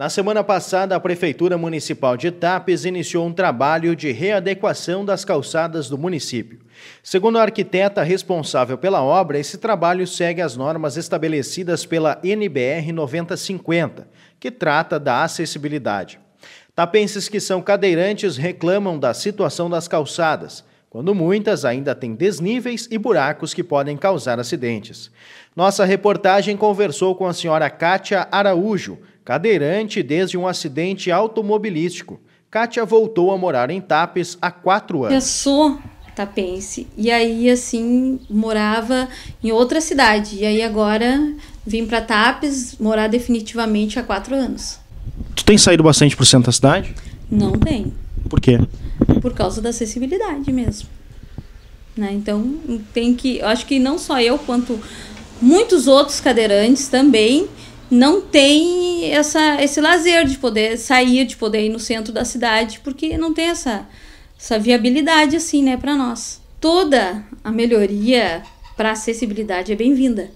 Na semana passada, a Prefeitura Municipal de Tapes iniciou um trabalho de readequação das calçadas do município. Segundo a arquiteta responsável pela obra, esse trabalho segue as normas estabelecidas pela NBR 9050, que trata da acessibilidade. Tapenses que são cadeirantes reclamam da situação das calçadas quando muitas ainda têm desníveis e buracos que podem causar acidentes. Nossa reportagem conversou com a senhora Kátia Araújo, Cadeirante desde um acidente automobilístico, Kátia voltou a morar em Tapes há quatro anos. Eu sou tapense e aí, assim, morava em outra cidade. E aí agora vim para Tapes morar definitivamente há quatro anos. Tu tem saído bastante por centro da cidade? Não tem. Por quê? Por causa da acessibilidade mesmo. Né? Então tem que. Eu acho que não só eu, quanto muitos outros cadeirantes também não tem essa, esse lazer de poder sair, de poder ir no centro da cidade, porque não tem essa, essa viabilidade assim, né, para nós. Toda a melhoria para acessibilidade é bem-vinda,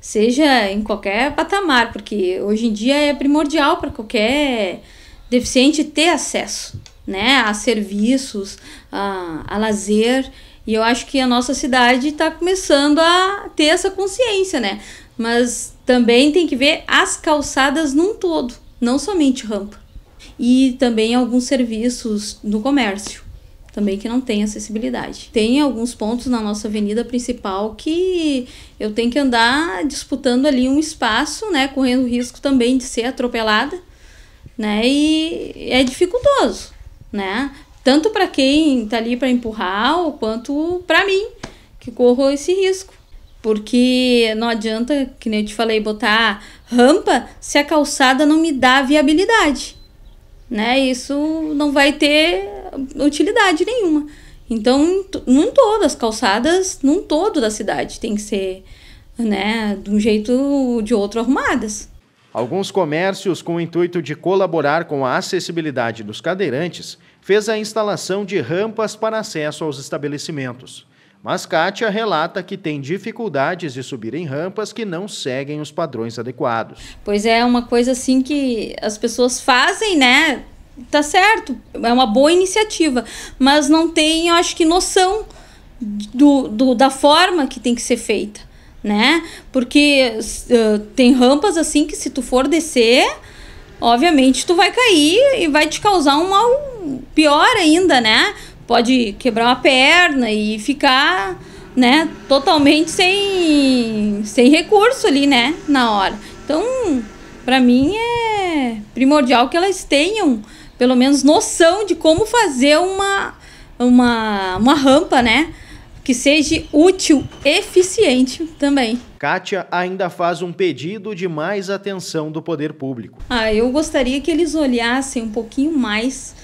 seja em qualquer patamar, porque hoje em dia é primordial para qualquer deficiente ter acesso, né, a serviços, a, a lazer. E eu acho que a nossa cidade está começando a ter essa consciência, né? Mas também tem que ver as calçadas num todo, não somente rampa. E também alguns serviços no comércio, também que não tem acessibilidade. Tem alguns pontos na nossa avenida principal que eu tenho que andar disputando ali um espaço, né, correndo risco também de ser atropelada, né? E é dificultoso, né? Tanto para quem está ali para empurrar, quanto para mim, que corro esse risco. Porque não adianta, que nem eu te falei, botar rampa se a calçada não me dá viabilidade. Né? Isso não vai ter utilidade nenhuma. Então, não todas as calçadas, num todo da cidade, tem que ser né, de um jeito ou de outro arrumadas. Alguns comércios, com o intuito de colaborar com a acessibilidade dos cadeirantes, fez a instalação de rampas para acesso aos estabelecimentos. Mas Kátia relata que tem dificuldades de subir em rampas que não seguem os padrões adequados. Pois é, uma coisa assim que as pessoas fazem, né? Tá certo, é uma boa iniciativa, mas não tem, eu acho que, noção do, do da forma que tem que ser feita, né? Porque uh, tem rampas assim que se tu for descer, obviamente tu vai cair e vai te causar um mal pior ainda, né? pode quebrar uma perna e ficar, né, totalmente sem, sem recurso ali, né, na hora. Então, para mim é primordial que elas tenham pelo menos noção de como fazer uma uma, uma rampa, né? Que seja útil, eficiente também. Kátia ainda faz um pedido de mais atenção do poder público. Ah, eu gostaria que eles olhassem um pouquinho mais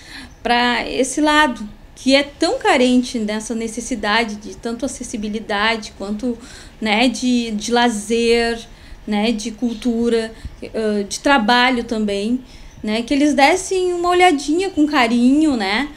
para esse lado, que é tão carente dessa necessidade de tanto acessibilidade quanto né, de, de lazer, né, de cultura, eh, de trabalho também, né, que eles dessem uma olhadinha com carinho, né?